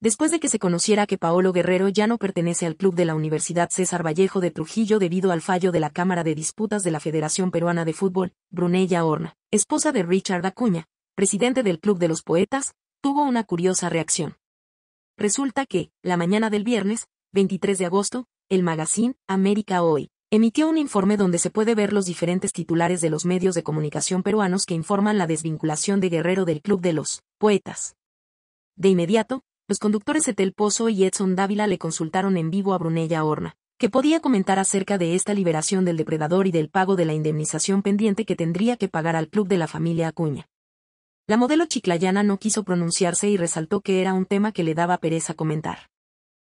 Después de que se conociera que Paolo Guerrero ya no pertenece al club de la Universidad César Vallejo de Trujillo debido al fallo de la Cámara de Disputas de la Federación Peruana de Fútbol, Brunella Horna, esposa de Richard Acuña, presidente del Club de los Poetas, tuvo una curiosa reacción. Resulta que, la mañana del viernes, 23 de agosto, el magazine América Hoy emitió un informe donde se puede ver los diferentes titulares de los medios de comunicación peruanos que informan la desvinculación de Guerrero del Club de los Poetas. De inmediato, los conductores Etel Pozo y Edson Dávila le consultaron en vivo a Brunella Horna, que podía comentar acerca de esta liberación del depredador y del pago de la indemnización pendiente que tendría que pagar al club de la familia Acuña. La modelo chiclayana no quiso pronunciarse y resaltó que era un tema que le daba pereza comentar.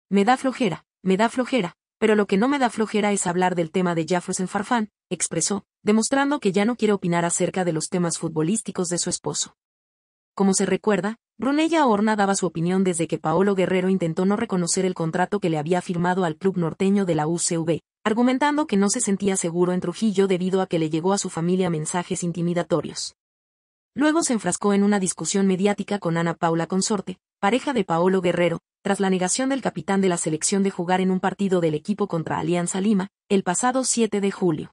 Me da flojera, me da flojera, pero lo que no me da flojera es hablar del tema de en Farfán, expresó, demostrando que ya no quiere opinar acerca de los temas futbolísticos de su esposo. Como se recuerda, Brunella Horna daba su opinión desde que Paolo Guerrero intentó no reconocer el contrato que le había firmado al club norteño de la UCV, argumentando que no se sentía seguro en Trujillo debido a que le llegó a su familia mensajes intimidatorios. Luego se enfrascó en una discusión mediática con Ana Paula Consorte, pareja de Paolo Guerrero, tras la negación del capitán de la selección de jugar en un partido del equipo contra Alianza Lima, el pasado 7 de julio.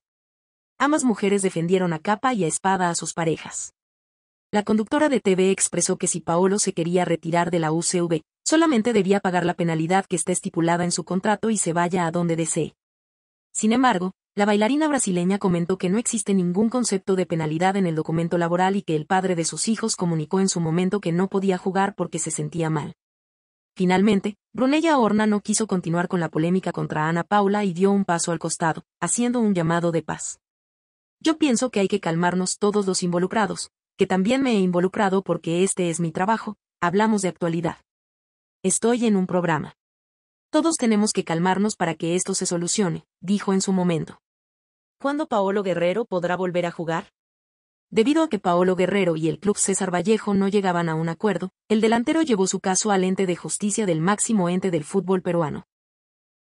Ambas mujeres defendieron a capa y a espada a sus parejas. La conductora de TV expresó que si Paolo se quería retirar de la UCV, solamente debía pagar la penalidad que está estipulada en su contrato y se vaya a donde desee. Sin embargo, la bailarina brasileña comentó que no existe ningún concepto de penalidad en el documento laboral y que el padre de sus hijos comunicó en su momento que no podía jugar porque se sentía mal. Finalmente, Brunella Horna no quiso continuar con la polémica contra Ana Paula y dio un paso al costado, haciendo un llamado de paz. Yo pienso que hay que calmarnos todos los involucrados, que también me he involucrado porque este es mi trabajo, hablamos de actualidad. Estoy en un programa. Todos tenemos que calmarnos para que esto se solucione, dijo en su momento. ¿Cuándo Paolo Guerrero podrá volver a jugar? Debido a que Paolo Guerrero y el club César Vallejo no llegaban a un acuerdo, el delantero llevó su caso al ente de justicia del máximo ente del fútbol peruano.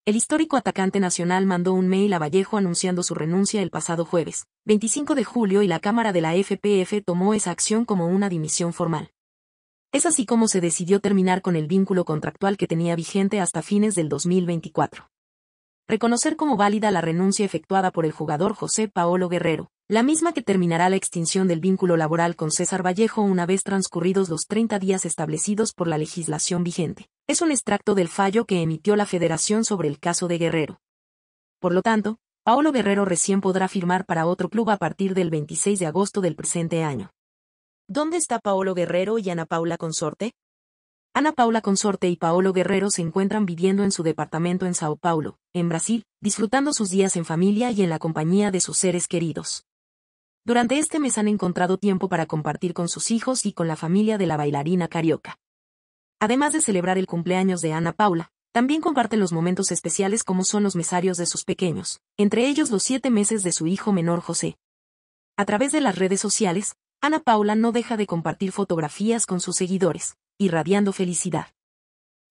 El histórico atacante nacional mandó un mail a Vallejo anunciando su renuncia el pasado jueves, 25 de julio, y la Cámara de la FPF tomó esa acción como una dimisión formal. Es así como se decidió terminar con el vínculo contractual que tenía vigente hasta fines del 2024. Reconocer como válida la renuncia efectuada por el jugador José Paolo Guerrero, la misma que terminará la extinción del vínculo laboral con César Vallejo una vez transcurridos los 30 días establecidos por la legislación vigente es un extracto del fallo que emitió la Federación sobre el caso de Guerrero. Por lo tanto, Paolo Guerrero recién podrá firmar para otro club a partir del 26 de agosto del presente año. ¿Dónde está Paolo Guerrero y Ana Paula Consorte? Ana Paula Consorte y Paolo Guerrero se encuentran viviendo en su departamento en Sao Paulo, en Brasil, disfrutando sus días en familia y en la compañía de sus seres queridos. Durante este mes han encontrado tiempo para compartir con sus hijos y con la familia de la bailarina carioca. Además de celebrar el cumpleaños de Ana Paula, también comparten los momentos especiales como son los mesarios de sus pequeños, entre ellos los siete meses de su hijo menor José. A través de las redes sociales, Ana Paula no deja de compartir fotografías con sus seguidores, irradiando felicidad.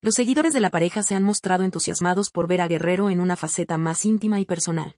Los seguidores de la pareja se han mostrado entusiasmados por ver a Guerrero en una faceta más íntima y personal.